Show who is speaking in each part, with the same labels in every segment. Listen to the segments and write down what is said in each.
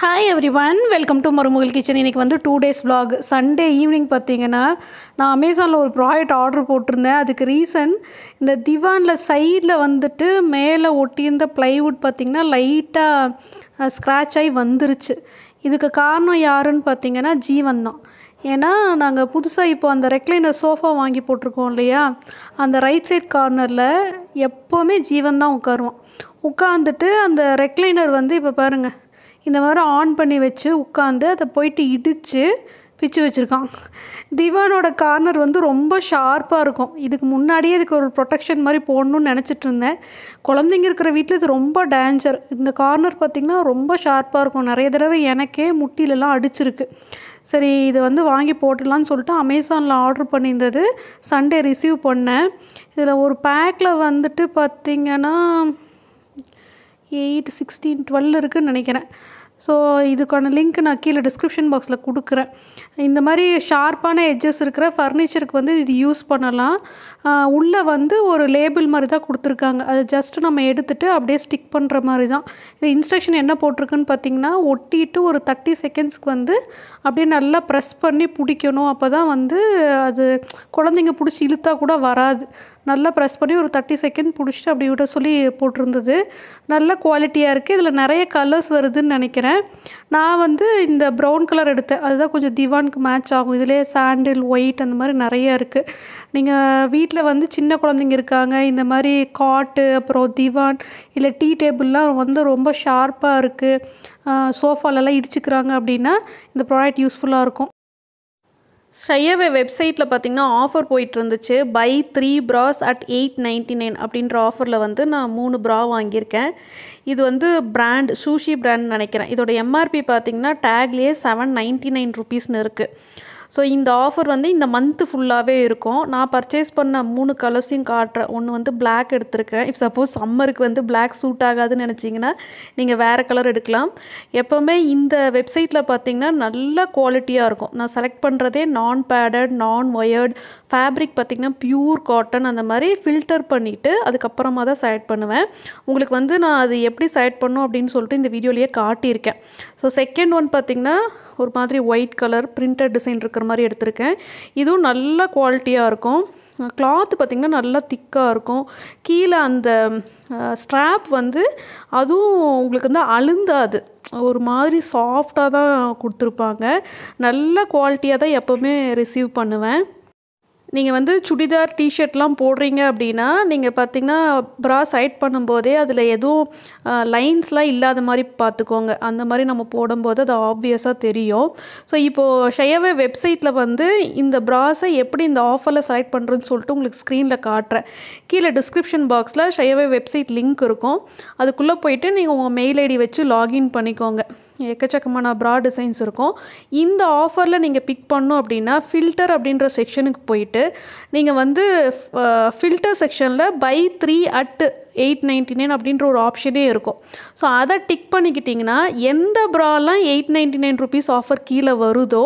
Speaker 1: hi everyone welcome to Marumagal kitchen இன்றைக்கி வந்து two days விலாக் சண்டே ஈவினிங் பார்த்தீங்கன்னா நான் அமேசானில் ஒரு ப்ராடக்ட் ஆர்டர் போட்டிருந்தேன் அதுக்கு ரீசன் இந்த திவானில் சைடில் வந்துட்டு மேலே ஒட்டியிருந்த ப்ளைவுட் பார்த்திங்கன்னா லைட்டாக ஸ்க்ராட்ச் ஆகி வந்துருச்சு இதுக்கு காரணம் யாருன்னு பார்த்தீங்கன்னா ஜீவன் தான் ஏன்னா நாங்கள் புதுசாக இப்போ அந்த ரெக்லைனர் சோஃபா வாங்கி போட்டிருக்கோம் இல்லையா அந்த ரைட் சைட் கார்னரில் எப்போவுமே ஜீவன் தான் உட்காருவோம் உட்காந்துட்டு அந்த ரெக்லைனர் வந்து இப்போ பாருங்கள் இந்த மாதிரி ஆன் பண்ணி வச்சு உட்காந்து அதை போயிட்டு இடித்து பிச்சு வச்சுருக்கான் திவானோட கார்னர் வந்து ரொம்ப ஷார்ப்பாக இருக்கும் இதுக்கு முன்னாடியே இதுக்கு ஒரு ப்ரொடெக்ஷன் மாதிரி போடணும்னு நினச்சிட்டு இருந்தேன் குழந்தைங்க இருக்கிற வீட்டில் இது ரொம்ப டேஞ்சர் இந்த கார்னர் பார்த்திங்கன்னா ரொம்ப ஷார்ப்பாக இருக்கும் நிறைய தடவை எனக்கே முட்டிலெலாம் அடிச்சிருக்கு சரி இதை வந்து வாங்கி போட்டுடலான்னு சொல்லிட்டு அமேசானில் ஆர்டர் பண்ணியிருந்தது சண்டே ரிசீவ் பண்ணேன் இதில் ஒரு பேக்கில் வந்துட்டு பார்த்திங்கன்னா எயிட் சிக்ஸ்டீன் டுவெல் இருக்குதுன்னு நினைக்கிறேன் ஸோ இதுக்கான லிங்க் நான் கீழே டிஸ்கிரிப்ஷன் பாக்ஸில் கொடுக்குறேன் இந்த மாதிரி ஷார்ப்பான எட்ஜஸ் இருக்கிற ஃபர்னிச்சருக்கு வந்து இது யூஸ் பண்ணலாம் உள்ளே வந்து ஒரு லேபிள் மாதிரி தான் கொடுத்துருக்காங்க அது ஜஸ்ட்டு நம்ம எடுத்துகிட்டு அப்படியே ஸ்டிக் பண்ணுற மாதிரி தான் இது இன்ஸ்ட்ரக்ஷன் என்ன போட்டிருக்குன்னு பார்த்தீங்கன்னா ஒட்டிட்டு ஒரு தேர்ட்டி செகண்ட்ஸ்க்கு வந்து அப்படியே நல்லா ப்ரெஸ் பண்ணி பிடிக்கணும் அப்போ தான் வந்து அது குழந்தைங்க பிடிச்சி இழுத்தா கூட வராது நல்லா ப்ரெஸ் பண்ணி ஒரு தேர்ட்டி செகண்ட் பிடிச்சிட்டு அப்படி விட சொல்லி போட்டிருந்தது நல்ல குவாலிட்டியாக இருக்குது இதில் நிறைய கலர்ஸ் வருதுன்னு நினைக்கிறேன் நான் வந்து இந்த ப்ரௌன் கலர் எடுத்தேன் அதுதான் கொஞ்சம் திவானுக்கு மேட்ச் ஆகும் இதிலே சாண்டில் ஒயிட் அந்த மாதிரி நிறைய இருக்குது நீங்கள் வீட்டில் வந்து சின்ன குழந்தைங்க இருக்காங்க இந்த மாதிரி காட்டு அப்புறம் திவான் இல்லை டீ டேபிள்லாம் வந்து ரொம்ப ஷார்ப்பாக இருக்குது சோஃபாலெல்லாம் இடிச்சுக்கிறாங்க அப்படின்னா இந்த ப்ராடக்ட் யூஸ்ஃபுல்லாக இருக்கும் ஸ்ரையவே வெப்சைட்டில் பார்த்திங்கன்னா ஆஃபர் போயிட்டு இருந்துச்சு buy three bras at eight ninety nine அப்படின்ற ஆஃபரில் வந்து நான் மூணு ப்ரா வாங்கியிருக்கேன் இது வந்து பிராண்ட் சூஷி பிராண்ட் நினைக்கிறேன் இதோட எம்ஆர்பி பார்த்திங்கன்னா டேக்லேயே செவன் நைன்ட்டி நைன் ருபீஸ்னு இருக்குது ஸோ இந்த ஆஃபர் வந்து இந்த மந்த்து ஃபுல்லாகவே இருக்கும் நான் பர்ச்சேஸ் பண்ண மூணு கலர்ஸையும் காட்டுறேன் ஒன்று வந்து பிளாக் எடுத்திருக்கேன் இஃப் சப்போஸ் சம்மருக்கு வந்து பிளாக் சூட் ஆகாதுன்னு நினச்சிங்கன்னா நீங்கள் வேறு கலர் எடுக்கலாம் எப்போவுமே இந்த வெப்சைட்டில் பார்த்திங்கன்னா நல்ல குவாலிட்டியாக இருக்கும் நான் செலக்ட் பண்ணுறதே non padded non wired fabric பார்த்திங்கன்னா ப்யூர் காட்டன் அந்த மாதிரி ஃபில்டர் பண்ணிவிட்டு அதுக்கப்புறமா தான் செலக்ட் பண்ணுவேன் உங்களுக்கு வந்து நான் அது எப்படி செலக்ட் பண்ணும் அப்படின்னு சொல்லிட்டு இந்த வீடியோலேயே காட்டியிருக்கேன் ஸோ செகண்ட் ஒன் பார்த்திங்கன்னா ஒரு மாதிரி ஒயிட் கலர் பிரிண்டட் டிசைன் இருக்கிற மாதிரி எடுத்திருக்கேன் இதுவும் நல்ல குவாலிட்டியாக இருக்கும் கிளாத் பார்த்திங்கன்னா நல்லா திக்காக இருக்கும் கீழே அந்த ஸ்ட்ராப் வந்து அதுவும் உங்களுக்கு வந்து அழுந்தாது ஒரு மாதிரி சாஃப்டாக தான் கொடுத்துருப்பாங்க நல்ல குவாலிட்டியாக தான் எப்போவுமே ரிசீவ் பண்ணுவேன் நீங்கள் வந்து சுடிதார் டிஷர்ட்லாம் போடுறீங்க அப்படின்னா நீங்கள் பார்த்தீங்கன்னா ப்ரா சைட் பண்ணும்போதே அதில் எதுவும் லைன்ஸ்லாம் இல்லாத மாதிரி பார்த்துக்கோங்க அந்த மாதிரி நம்ம போடும்போது அது ஆப்வியஸாக தெரியும் ஸோ இப்போது ஷையவே வெப்சைட்டில் வந்து இந்த ப்ராஸை எப்படி இந்த ஆஃபரில் செலக்ட் பண்ணுறதுன்னு சொல்லிட்டு உங்களுக்கு ஸ்க்ரீனில் காட்டுறேன் கீழே டிஸ்கிரிப்ஷன் பாக்ஸில் ஷையவே வெப்சைட் லிங்க் இருக்கும் அதுக்குள்ளே போயிட்டு நீங்கள் உங்கள் மெயில் ஐடி வச்சு லாகின் பண்ணிக்கோங்க எக்கச்சக்கமான ப்ரா டிசைன்ஸ் இருக்கும் இந்த ஆஃபரில் நீங்கள் பிக் பண்ணோம் அப்படின்னா ஃபில்டர் அப்படின்ற செக்ஷனுக்கு போயிட்டு நீங்கள் வந்து ஃபில்டர் செக்ஷனில் buy three at eight ninety nine அப்படின்ற ஒரு ஆப்ஷனே இருக்கும் ஸோ அதை டிக் பண்ணிக்கிட்டிங்கன்னா எந்த ப்ராலாம் eight ninety nine rupees offer கீழே வருதோ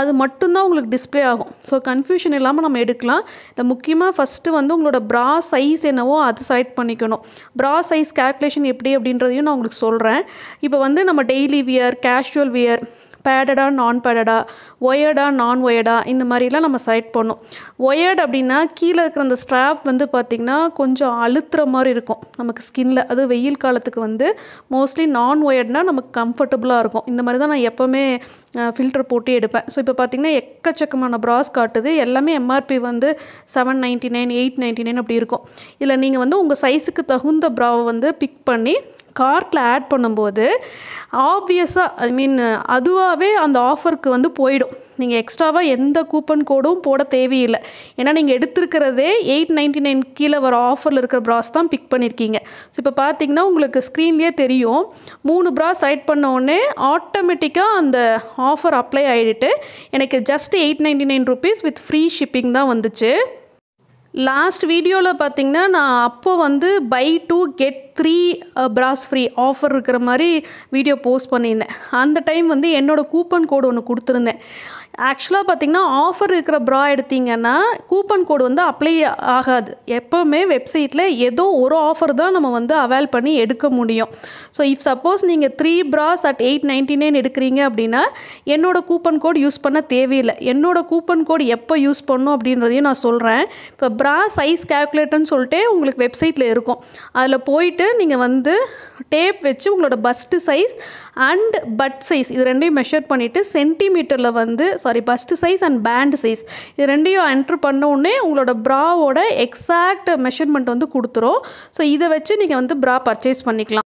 Speaker 1: அது மட்டும்தான் உங்களுக்கு டிஸ்பிளே ஆகும் ஸோ கன்ஃபியூஷன் இல்லாமல் நம்ம எடுக்கலாம் இல்லை முக்கியமாக ஃபஸ்ட்டு வந்து உங்களோட ப்ரா சைஸ் என்னவோ அது செலக்ட் பண்ணிக்கணும் ப்ரா சைஸ் கேல்குலேஷன் எப்படி அப்படின்றதையும் நான் உங்களுக்கு சொல்கிறேன் இப்போ வந்து நம்ம டெய்லி வியர் கேஷுவல் வியர் பேடடா நான் பேடடா ஒயர்டா நான் ஒயர்டா இந்த மாதிரிலாம் நம்ம செலக்ட் பண்ணோம் ஒயர்டு அப்படின்னா கீழே இருக்கிற அந்த ஸ்ட்ராப் வந்து பார்த்திங்கன்னா கொஞ்சம் அழுத்துற மாதிரி இருக்கும் நமக்கு ஸ்கின்ல அது வெயில் காலத்துக்கு வந்து மோஸ்ட்லி நான் ஒயர்ட்னா நமக்கு கம்ஃபர்டபுளாக இருக்கும் இந்த மாதிரி தான் நான் எப்போவுமே ஃபில்டர் போட்டு எடுப்பேன் ஸோ இப்போ பார்த்திங்கன்னா எக்கச்சக்கமான ப்ராஸ் காட்டுது எல்லாமே எம்ஆர்பி வந்து seven ninety nine eight ninety nine அப்படி இருக்கும் இதில் நீங்கள் வந்து உங்கள் சைஸுக்கு தகுந்த ப்ராவை வந்து பிக் பண்ணி கார்ட்டில் ஆட் பண்ணும்போது ஆப்வியஸாக ஐ மீன் அதுவாகவே அந்த ஆஃபருக்கு வந்து போயிடும் நீங்கள் எக்ஸ்ட்ராவாக எந்த கூப்பன் கோடும் போட தேவையில்லை ஏன்னா நீங்கள் எடுத்துருக்கிறதே எயிட் நைன்ட்டி நைன் கீழே வர ஆஃபரில் இருக்கிற ப்ராஸ் தான் பிக் பண்ணியிருக்கீங்க ஸோ இப்போ பார்த்தீங்கன்னா உங்களுக்கு ஸ்க்ரீன்லேயே தெரியும் மூணு ப்ராஸ் ஆட் பண்ணோடனே ஆட்டோமேட்டிக்காக அந்த ஆஃபர் அப்ளை ஆகிடுட்டு எனக்கு just eight ninety nine rupees with free shipping தான் வந்துச்சு லாஸ்ட் வீடியோவில் பார்த்திங்கன்னா நான் அப்போது வந்து buy two get three bras free offer இருக்கிற மாதிரி வீடியோ போஸ்ட் பண்ணியிருந்தேன் அந்த டைம் வந்து என்னோடய கூப்பன் கோடு ஒன்று கொடுத்துருந்தேன் ஆக்சுவலாக பார்த்திங்கன்னா ஆஃபர் இருக்கிற ப்ரா எடுத்திங்கன்னா கூப்பன் கோடு வந்து அப்ளை ஆகாது எப்போவுமே வெப்சைட்டில் ஏதோ ஒரு ஆஃபர் தான் நம்ம வந்து அவைல் பண்ணி எடுக்க முடியும் ஸோ இஃப் சப்போஸ் நீங்கள் three bras at eight ninety nine எடுக்கிறீங்க அப்படின்னா என்னோடய கூப்பன் கோடு யூஸ் பண்ண தேவையில்லை என்னோடய கூப்பன் கோடு எப்போ யூஸ் பண்ணும் அப்படின்றதையும் நான் சொல்கிறேன் இப்போ ப்ரா சைஸ் கேல்குலேட்டர்னு சொல்லிட்டு உங்களுக்கு வெப்சைட்டில் இருக்கும் அதில் போயிட்டு நீங்கள் வந்து டேப் வச்சு உங்களோட bust size and but size இது ரெண்டையும் மெஷர் பண்ணிவிட்டு சென்டிமீட்டரில் வந்து sorry bust size and band size இது ரெண்டையும் என்ட்ரு பண்ண உடனே உங்களோட ப்ராவோட எக்ஸாக்ட் மெஷர்மெண்ட் வந்து கொடுத்துரும் ஸோ இதை வச்சு நீங்கள் வந்து ப்ரா பர்ச்சேஸ் பண்ணிக்கலாம்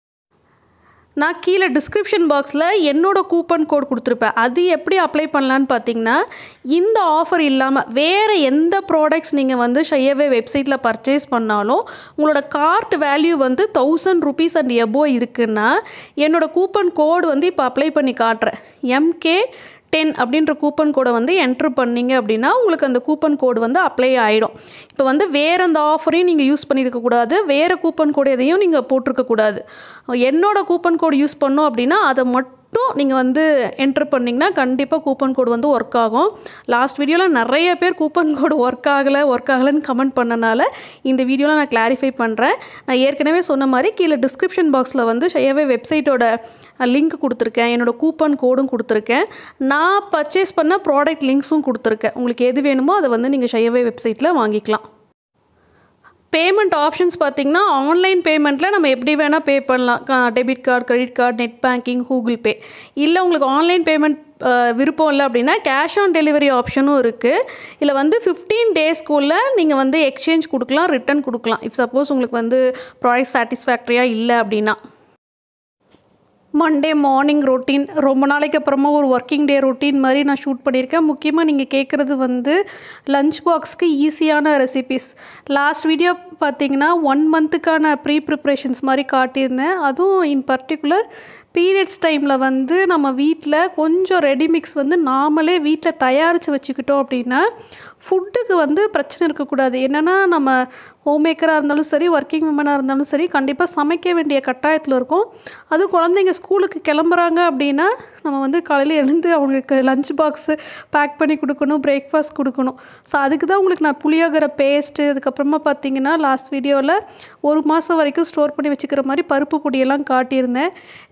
Speaker 1: நான் கீழே டிஸ்கிரிப்ஷன் பாக்ஸில் என்னோடய கூப்பன் கோட் கொடுத்துருப்பேன் அது எப்படி அப்ளை பண்ணலான்னு பார்த்தீங்கன்னா இந்த ஆஃபர் இல்லாமல் வேறு எந்த ப்ராடக்ட்ஸ் நீங்கள் வந்து ஷையவே வெப்சைட்டில் பர்ச்சேஸ் பண்ணாலும் உங்களோட கார்ட் வேல்யூ வந்து தௌசண்ட் ருபீஸ் அண்ட் எபோ இருக்குன்னா என்னோடய கூப்பன் கோடு வந்து இப்போ அப்ளை பண்ணி காட்டுறேன் எம்கே டென் அப்படின்ற கூப்பன் கோடை வந்து என்ட்ரு பண்ணிங்க அப்படின்னா உங்களுக்கு அந்த கூப்பன் கோடு வந்து அப்ளை ஆகிடும் இப்போ வந்து வேறு அந்த ஆஃபரையும் நீங்கள் யூஸ் பண்ணியிருக்கக்கூடாது வேறு கூப்பன் கோடு எதையும் நீங்கள் போட்டிருக்கக்கூடாது என்னோடய கூப்பன் கோடு யூஸ் பண்ணோம் அப்படின்னா அதை மட்டும் மட்டும் நீங்கள் வந்து என்ட்ரு பண்ணிங்கன்னா கண்டிப்பாக கூப்பன் கோடு வந்து ஒர்க் ஆகும் லாஸ்ட் வீடியோவில் நிறைய பேர் கூப்பன் கோடு ஒர்க் ஆகலை ஒர்க் ஆகலைன்னு கமெண்ட் பண்ணனால இந்த வீடியோவில் நான் கிளாரிஃபை பண்ணுறேன் நான் ஏற்கனவே சொன்ன மாதிரி கீழே டிஸ்கிரிப்ஷன் பாக்ஸில் வந்து ஷையாவே வெப்சைட்டோட லிங்க் கொடுத்துருக்கேன் என்னோடய கூப்பன் கோடும் கொடுத்துருக்கேன் நான் பர்ச்சேஸ் பண்ண ப்ராடக்ட் லிங்க்ஸும் கொடுத்துருக்கேன் உங்களுக்கு எது வேணுமோ அதை வந்து நீங்கள் ஷையாவே வெப்சைட்டில் வாங்கிக்கலாம் பேமெண்ட் ஆப்ஷன்ஸ் பார்த்திங்கன்னா ஆன்லைன் பேமெண்ட்டில் நம்ம எப்படி வேணால் பே பண்ணலாம் debit card credit card net banking Google Pay இல்லை உங்களுக்கு ஆன்லைன் பேமெண்ட் விருப்பம் இல்லை அப்படின்னா கேஷ் ஆன் டெலிவரி ஆப்ஷனும் இருக்குது இதில் வந்து ஃபிஃப்டீன் டேஸ்க்குள்ளே நீங்கள் வந்து எக்ஸ்சேஞ்ச் கொடுக்கலாம் ரிட்டன் கொடுக்கலாம் இஃப் சப்போஸ் உங்களுக்கு வந்து ப்ராடக்ட் சாட்டிஸ்ஃபேக்ட்ரியாக இல்லை அப்படின்னா மண்டே மார்னிங் ரொட்டீன் ரொம்ப நாளைக்கு அப்புறமா ஒரு ஒர்க்கிங் டே ரொட்டீன் மாதிரி நான் ஷூட் பண்ணியிருக்கேன் முக்கியமாக நீங்கள் கேட்குறது வந்து லஞ்ச் பாக்ஸ்க்கு ஈஸியான ரெசிபிஸ் லாஸ்ட் வீடியோ பார்த்தீங்கன்னா ஒன் மந்த்துக்கான ப்ரீ ப்ரிப்ரேஷன்ஸ் மாதிரி காட்டியிருந்தேன் அதுவும் இன் பர்டிகுலர் பீரியட்ஸ் டைமில் வந்து நம்ம வீட்டில் கொஞ்சம் ரெடிமிக்ஸ் வந்து நாமளே வீட்டில் தயாரித்து வச்சுக்கிட்டோம் அப்படின்னா ஃபுட்டுக்கு வந்து பிரச்சனை இருக்கக்கூடாது என்னென்னா நம்ம ஹோம் மேக்கராக இருந்தாலும் சரி ஒர்க்கிங் விமனாக இருந்தாலும் சரி கண்டிப்பாக சமைக்க வேண்டிய கட்டாயத்தில் இருக்கும் அதுவும் குழந்தைங்க ஸ்கூலுக்கு கிளம்புறாங்க அப்படின்னா நம்ம வந்து காலையில் எழுந்து அவங்களுக்கு லஞ்ச் பாக்ஸு பேக் பண்ணி கொடுக்கணும் பிரேக்ஃபாஸ்ட் கொடுக்கணும் ஸோ அதுக்கு தான் உங்களுக்கு நான் புளியோகிற பேஸ்ட்டு அதுக்கப்புறமா பார்த்தீங்கன்னா லாஸ்ட் வீடியோவில் ஒரு மாதம் வரைக்கும் ஸ்டோர் பண்ணி வச்சுக்கிற மாதிரி பருப்பு பொடியெல்லாம் காட்டியிருந்தேன்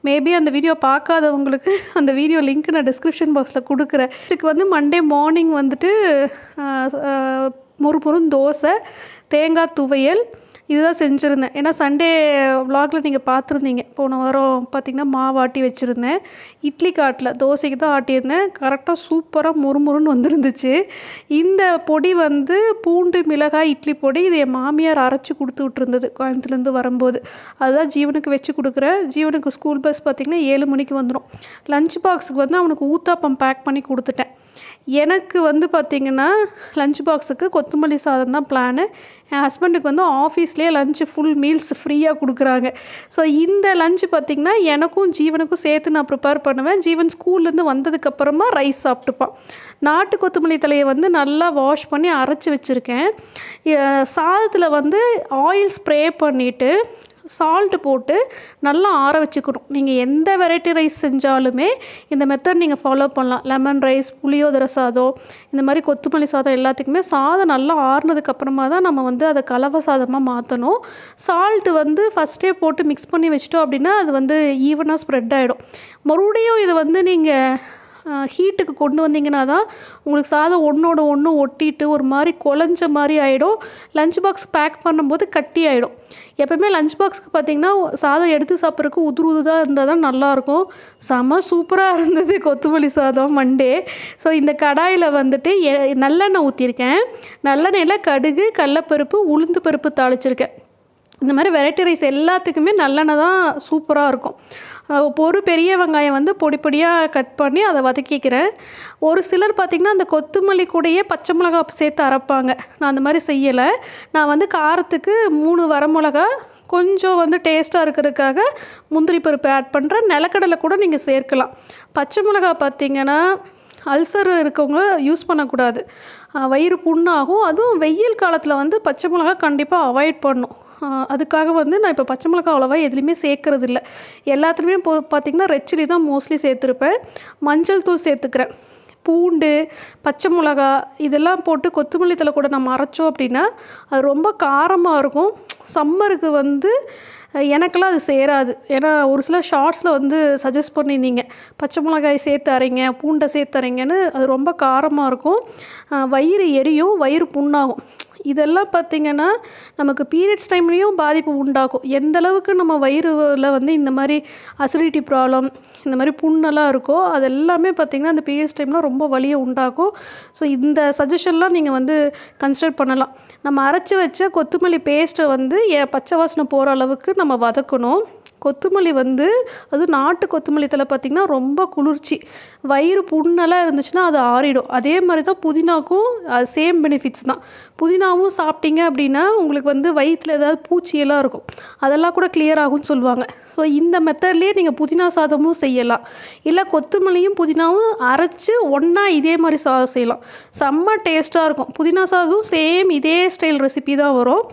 Speaker 1: மேபி அந்த வீடியோ பார்க்காதவங்களுக்கு அந்த வீடியோ லிங்க் நான் டிஸ்கிரிப்ஷன் பாக்ஸில் கொடுக்குறேன் இதுக்கு வந்து மண்டே மார்னிங் வந்துட்டு மொறுமொறுன்னு தோசை தேங்காய் துவையல் இதுதான் செஞ்சுருந்தேன் ஏன்னா சண்டே விலாகில் நீங்கள் பார்த்துருந்தீங்க போன வாரம் பார்த்திங்கன்னா மாவு ஆட்டி வச்சுருந்தேன் இட்லி காட்டில் தோசைக்கு தான் ஆட்டியிருந்தேன் கரெக்டாக சூப்பராக முறுமுறுன்னு வந்துருந்துச்சு இந்த பொடி வந்து பூண்டு மிளகாய் இட்லி பொடி இது என் மாமியார் அரைச்சி கொடுத்து விட்டுருந்தது கோயம்புத்தூர்லேருந்து வரும்போது அதுதான் ஜீவனுக்கு வச்சு கொடுக்குறேன் ஜீவனுக்கு ஸ்கூல் பஸ் பார்த்திங்கன்னா ஏழு மணிக்கு வந்துடும் லஞ்ச் பாக்ஸுக்கு வந்து அவனுக்கு ஊத்தாப்பம் பேக் பண்ணி கொடுத்துட்டேன் எனக்கு வந்து பார்த்திங்கன்னா லஞ்ச் பாக்ஸுக்கு கொத்தமல்லி சாதம் தான் பிளானு என் ஹஸ்பண்டுக்கு வந்து ஆஃபீஸ்லேயே லஞ்சு ஃபுல் மீல்ஸ் ஃப்ரீயாக கொடுக்குறாங்க ஸோ இந்த லஞ்சு பார்த்திங்கன்னா எனக்கும் ஜீவனுக்கும் சேர்த்து நான் ப்ரிப்பேர் பண்ணுவேன் ஜீவன் ஸ்கூல்லேருந்து வந்ததுக்கப்புறமா ரைஸ் சாப்பிட்டுப்பான் நாட்டு கொத்தமல்லி தலையை வந்து நல்லா வாஷ் பண்ணி அரைச்சி வச்சுருக்கேன் சாதத்தில் வந்து ஆயில் ஸ்ப்ரே பண்ணிவிட்டு சால்ட் போட்டு நல்லா ஆற வச்சுக்கணும் நீங்கள் எந்த வெரைட்டி ரைஸ் செஞ்சாலுமே இந்த மெத்தட் நீங்கள் ஃபாலோ பண்ணலாம் லெமன் ரைஸ் புளியோதரை சாதம் இந்த மாதிரி கொத்துமல்லி சாதம் எல்லாத்துக்குமே சாதம் நல்லா ஆறுனதுக்கப்புறமா தான் நம்ம வந்து அதை கலவை சாதமாக மாற்றணும் சால்ட்டு வந்து ஃபஸ்ட்டே போட்டு மிக்ஸ் பண்ணி வச்சிட்டோம் அப்படின்னா அது வந்து ஈவனாக ஸ்ப்ரெட் ஆகிடும் மறுபடியும் இது வந்து நீங்கள் ஹீட்டுக்கு கொண்டு வந்தீங்கன்னா தான் உங்களுக்கு சாதம் ஒன்றோட ஒன்று ஒட்டிட்டு ஒரு மாதிரி குழஞ்ச மாதிரி ஆகிடும் லஞ்ச் பாக்ஸ் பேக் பண்ணும்போது கட்டி ஆகிடும் எப்போயுமே லஞ்ச் பாக்ஸுக்கு பார்த்தீங்கன்னா சாதம் எடுத்து சாப்பிட்றதுக்கு உதுரு உதுதாக இருந்தால் தான் நல்லாயிருக்கும் செம சூப்பராக இருந்தது கொத்துமல்லி சாதம் மண்டே ஸோ இந்த கடாயில் வந்துட்டு நல்லெண்ணெய் ஊற்றிருக்கேன் நல்லெண்ணெயில் கடுகு கடலப்பருப்பு உளுந்து பருப்பு தாளிச்சிருக்கேன் இந்த மாதிரி வெரைட்டி ரைஸ் எல்லாத்துக்குமே நல்லெண்ணெய் தான் சூப்பராக இருக்கும் ஒரு பெரிய வெங்காயம் வந்து பொடி பொடியாக கட் பண்ணி அதை வதக்கிக்கிறேன் ஒரு சிலர் பார்த்திங்கன்னா அந்த கொத்தமல்லி கூடையே பச்சை மிளகா சேர்த்து அரைப்பாங்க நான் அந்த மாதிரி செய்யலை நான் வந்து காரத்துக்கு மூணு வரமிளகா கொஞ்சம் வந்து டேஸ்ட்டாக இருக்கிறதுக்காக முந்திரி பருப்பு ஆட் பண்ணுறேன் நிலக்கடலை கூட நீங்கள் சேர்க்கலாம் பச்சை மிளகா பார்த்திங்கன்னா அல்சர் இருக்கவங்க யூஸ் பண்ணக்கூடாது வயிறு புண்ணாகும் அதுவும் வெயில் காலத்தில் வந்து பச்சை மிளகா கண்டிப்பாக அவாய்ட் பண்ணும் அதுக்காக வந்து நான் இப்போ பச்சை மிளகா அவ்வளோவா எதுலேயுமே சேர்க்கறது இல்லை எல்லாத்துலேயுமே இப்போ பார்த்திங்கன்னா ரெச்சிலி தான் மோஸ்ட்லி சேர்த்துருப்பேன் மஞ்சள் தூள் சேர்த்துக்கிறேன் பூண்டு பச்சை மிளகா இதெல்லாம் போட்டு கொத்தமல்லி தலை கூட நம்ம அரைச்சோம் அப்படின்னா அது ரொம்ப காரமாக இருக்கும் சம்மருக்கு வந்து எனக்கெல்லாம் அது சேராது ஏன்னா ஒரு சில ஷார்ட்ஸில் வந்து சஜஸ்ட் பண்ணியிருந்தீங்க பச்சை மிளகாய் சேர்த்து அரைங்க பூண்டை சேர்த்து அரைங்கன்னு அது ரொம்ப காரமாக இருக்கும் வயிறு எரியும் வயிறு புண்ணாகும் இதெல்லாம் பார்த்திங்கன்னா நமக்கு பீரியட்ஸ் டைம்லேயும் பாதிப்பு உண்டாகும் எந்த அளவுக்கு நம்ம வயிறுல வந்து இந்த மாதிரி அசிடிட்டி ப்ராப்ளம் இந்த மாதிரி புண்ணெல்லாம் இருக்கோ அதெல்லாமே பார்த்திங்கன்னா அந்த பீரியட்ஸ் டைம்லாம் ரொம்ப வழியை உண்டாகும் ஸோ இந்த சஜஷன்லாம் நீங்கள் வந்து கன்சிடர் பண்ணலாம் நம்ம அரைச்சி வச்ச கொத்தமல்லி பேஸ்ட்டை வந்து பச்சை வாசனை போகிற அளவுக்கு நம்ம வதக்கணும் கொத்தமல்லி வந்து அது நாட்டு கொத்தமல்லி தலை பார்த்திங்கன்னா ரொம்ப குளிர்ச்சி வயிறு புண்ணெல்லாம் இருந்துச்சுன்னா அது ஆறிடும் அதே மாதிரி தான் புதினாக்கும் சேம் பெனிஃபிட்ஸ் தான் புதினாவும் சாப்பிட்டீங்க அப்படின்னா உங்களுக்கு வந்து வயிற்றில் ஏதாவது பூச்சியெல்லாம் இருக்கும் அதெல்லாம் கூட கிளியர் ஆகும்னு சொல்லுவாங்க ஸோ இந்த மெத்தட்லேயே நீங்கள் புதினா சாதமும் செய்யலாம் இல்லை கொத்தமல்லியும் புதினாவும் அரைச்சி ஒன்றா இதே மாதிரி சாதம் செய்யலாம் செம்ம டேஸ்ட்டாக இருக்கும் புதினா சாதம் சேம் இதே ஸ்டைல் ரெசிபி தான் வரும்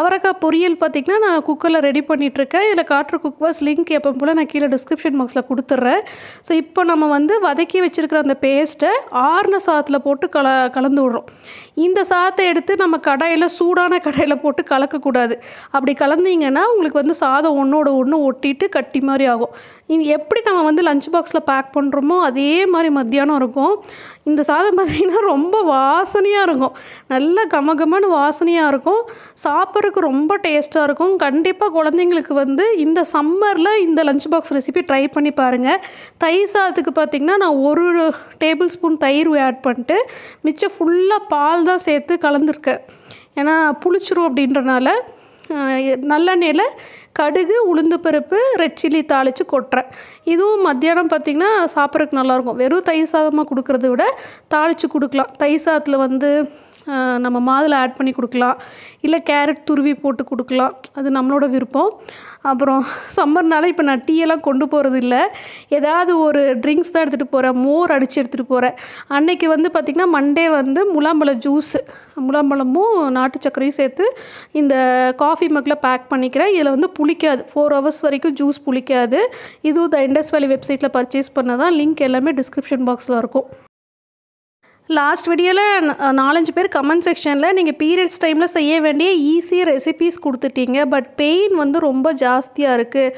Speaker 1: அவரைக்காய் பொரியல் பார்த்திங்கன்னா நான் குக்கரில் ரெடி பண்ணிகிட்ருக்கேன் இதில் காட்டுற குக் குக்வாஸ் லிங்க் எப்போ போல் நான் கீழே டிஸ்கிரிப்ஷன் பாக்ஸில் கொடுத்துட்றேன் ஸோ இப்போ நம்ம வந்து வதக்கி வச்சுருக்கிற அந்த பேஸ்ட்டை ஆறுன சாத்தில் போட்டு கல கலந்து விடுறோம் இந்த சாத்தை எடுத்து நம்ம கடையில் சூடான கடையில் போட்டு கலக்கக்கூடாது அப்படி கலந்தீங்கன்னா உங்களுக்கு வந்து சாதம் ஒன்றோட ஒன்று ஒட்டிட்டு கட்டி மாதிரி ஆகும் இது எப்படி நம்ம வந்து லஞ்ச் பாக்ஸில் பேக் பண்ணுறோமோ அதே மாதிரி மத்தியானம் இருக்கும் இந்த சாதம் பார்த்திங்கன்னா ரொம்ப வாசனையாக இருக்கும் நல்ல கமகமன்னு வாசனையாக இருக்கும் சாப்பிட்றதுக்கு ரொம்ப டேஸ்ட்டாக இருக்கும் கண்டிப்பாக குழந்தைங்களுக்கு வந்து இந்த சம்மரில் இந்த லஞ்ச் பாக்ஸ் ரெசிபி ட்ரை பண்ணி பாருங்கள் தயிர் சாதத்துக்கு பார்த்திங்கன்னா நான் ஒரு டேபிள் ஸ்பூன் தயிர் ஆட் பண்ணிட்டு மிச்சம் ஃபுல்லாக பால் தான் சேர்த்து கலந்துருக்கேன் ஏன்னா புளிச்சிரும் அப்படின்றனால நல்லெண்ணெயில் கடுகு உளுந்து பருப்பு ரெட் சில்லி தாளித்து கொட்டுறேன் இதுவும் மத்தியானம் பார்த்திங்கன்னா சாப்பிட்றதுக்கு நல்லாயிருக்கும் வெறும் தயிர் சாதமாக கொடுக்குறத விட தாளித்து கொடுக்கலாம் தயிர் சாதத்தில் வந்து நம்ம மாதுளை ஆட் பண்ணி கொடுக்கலாம் இல்லை கேரட் துருவி போட்டு கொடுக்கலாம் அது நம்மளோட விருப்பம் அப்புறம் சம்மர்னால இப்போ நான் டீயெல்லாம் கொண்டு போகிறது இல்லை ஏதாவது ஒரு ட்ரிங்க்ஸ் தான் எடுத்துகிட்டு போகிறேன் மோர் அடித்து எடுத்துகிட்டு போகிறேன் அன்னைக்கு வந்து பார்த்திங்கன்னா மண்டே வந்து முலாம்பழம் ஜூஸு முலாம்பழமும் நாட்டு சர்க்கரையும் சேர்த்து இந்த காஃபி மக்கில் பேக் பண்ணிக்கிறேன் இதில் வந்து புளி புளிக்காது ஃபோர் ஹவர்ஸ் வரைக்கும் ஜூஸ் புளிக்காது இதுவும் த இண்டஸ் வேலி வெப்சைட்டில் பர்ச்சேஸ் பண்ணால் தான் லிங்க் எல்லாமே டிஸ்கிரிப்ஷன் பாக்ஸில் இருக்கும் லாஸ்ட் வீடியோவில் நாலஞ்சு பேர் கமெண்ட் செக்ஷனில் நீங்கள் பீரியட்ஸ் டைமில் செய்ய வேண்டிய ஈஸி ரெசிபீஸ் கொடுத்துட்டீங்க பட் பெயின் வந்து ரொம்ப ஜாஸ்தியாக இருக்குது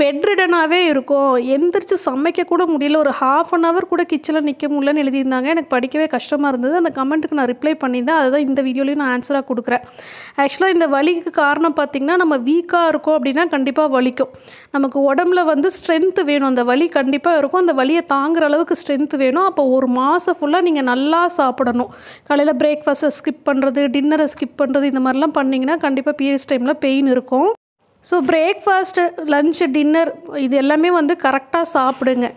Speaker 1: பெட்ரிடனாகவே இருக்கும் எந்திரிச்சு சமைக்க கூட முடியல ஒரு ஹாஃப் அன் ஹவர் கூட கிச்சனில் நிற்க முடியலன்னு எழுதியிருந்தாங்க எனக்கு படிக்கவே கஷ்டமாக இருந்தது அந்த கமெண்ட்டுக்கு நான் ரிப்ளை பண்ணியிருந்தேன் அதுதான் இந்த வீடியோலையும் நான் ஆன்சராக கொடுக்குறேன் ஆக்சுவலாக இந்த வலிக்கு காரணம் பார்த்திங்கன்னா நம்ம வீக்காக இருக்கோம் அப்படின்னா கண்டிப்பாக வலிக்கும் நமக்கு உடம்புல வந்து ஸ்ட்ரென்த்து வேணும் அந்த வலி கண்டிப்பாக இருக்கும் அந்த வலியை தாங்குற அளவுக்கு ஸ்ட்ரென்த்து வேணும் அப்போ ஒரு மாதம் ஃபுல்லாக நீங்கள் நல்லா நல்லா சாப்பிடணும் காலையில் பிரேக்ஃபாஸ்ட்டை ஸ்கிப் பண்ணுறது டின்னரை ஸ்கிப் பண்ணுறது இந்த மாதிரிலாம் பண்ணிங்கன்னா கண்டிப்பாக பீரியட்ஸ் டைமில் பெயின் இருக்கும் ஸோ பிரேக்ஃபாஸ்ட்டு லஞ்சு டின்னர் இது எல்லாமே வந்து கரெக்டாக சாப்பிடுங்க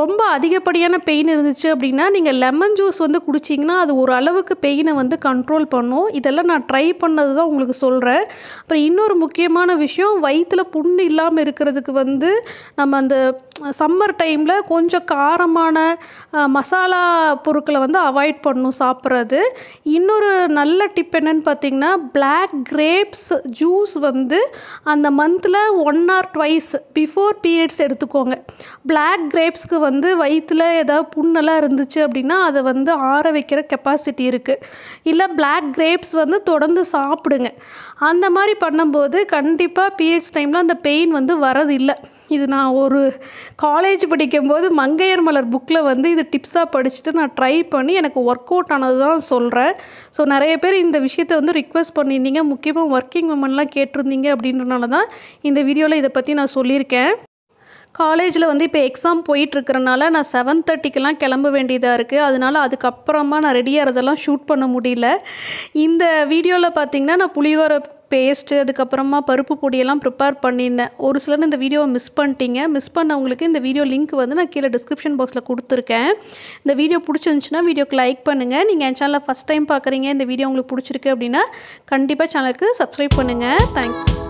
Speaker 1: ரொம்ப அதிகப்படியான பெயின் இருந்துச்சு அப்படின்னா நீங்கள் லெமன் ஜூஸ் வந்து குடிச்சிங்கன்னா அது ஒரு அளவுக்கு பெயினை வந்து கண்ட்ரோல் பண்ணும் இதெல்லாம் நான் ட்ரை பண்ணது தான் உங்களுக்கு சொல்கிறேன் அப்புறம் இன்னொரு முக்கியமான விஷயம் வயிற்றில் புண்ணு இல்லாமல் இருக்கிறதுக்கு வந்து நம்ம அந்த சம்மர் டைமில் கொஞ்சம் காரமான மசாலா பொருட்களை வந்து அவாய்ட் பண்ணும் சாப்பிட்றது இன்னொரு நல்ல டிப் என்னென்னு பார்த்திங்கன்னா பிளாக் கிரேப்ஸ் ஜூஸ் வந்து அந்த மந்தில் one or twice before periods எடுத்துக்கோங்க பிளாக் கிரேப்ஸ் சிஸ்டர்ஸ்க்கு வந்து வயிற்றில் ஏதாவது புண்ணெல்லாம் இருந்துச்சு அப்படின்னா அதை வந்து ஆற வைக்கிற கெப்பாசிட்டி இருக்குது இல்லை பிளாக் கிரேப்ஸ் வந்து தொடர்ந்து சாப்பிடுங்க அந்த மாதிரி பண்ணும்போது கண்டிப்பாக பிஹெச் டைமில் அந்த பெயின் வந்து வரதில்லை இது நான் ஒரு காலேஜ் படிக்கும்போது மங்கையர் மலர் புக்கில் வந்து இது டிப்ஸாக படிச்சுட்டு நான் ட்ரை பண்ணி எனக்கு ஒர்க் அவுட் ஆனது தான் சொல்கிறேன் ஸோ நிறைய பேர் இந்த விஷயத்தை வந்து ரிக்வெஸ்ட் பண்ணியிருந்தீங்க முக்கியமாக ஒர்க்கிங் உமன்லாம் கேட்டிருந்தீங்க அப்படின்றனால தான் இந்த வீடியோவில் இதை பற்றி நான் சொல்லியிருக்கேன் காலேஜில் வந்து இப்போ எக்ஸாம் போயிட்டுருக்கிறனால நான் செவன் தேர்ட்டிக்கெலாம் கிளம்ப வேண்டியதாக இருக்குது அதனால் அதுக்கப்புறமா நான் ரெடியாகிறதெல்லாம் ஷூட் பண்ண முடியல இந்த வீடியோவில் பார்த்தீங்கன்னா நான் புளியோரை பேஸ்ட்டு அதுக்கப்புறமா பருப்பு பொடியெல்லாம் ப்ரிப்பேர் பண்ணியிருந்தேன் ஒரு சிலர் இந்த வீடியோவை மிஸ் பண்ணிட்டீங்க மிஸ் பண்ணவங்களுக்கு இந்த வீடியோ லிங்க் வந்து நான் கீழே டிஸ்கிரிப்ஷன் பாக்ஸில் கொடுத்துருக்கேன் இந்த வீடியோ பிடிச்சிருந்துச்சுன்னா வீடியோக்கு லைக் பண்ணுங்கள் நீங்கள் என் சேனலில் ஃபஸ்ட் டைம் பார்க்குறீங்க இந்த வீடியோ உங்களுக்கு பிடிச்சிருக்கு அப்படின்னா கண்டிப்பாக சேனலுக்கு சப்ஸ்கிரைப் பண்ணுங்கள் தேங்க்யூ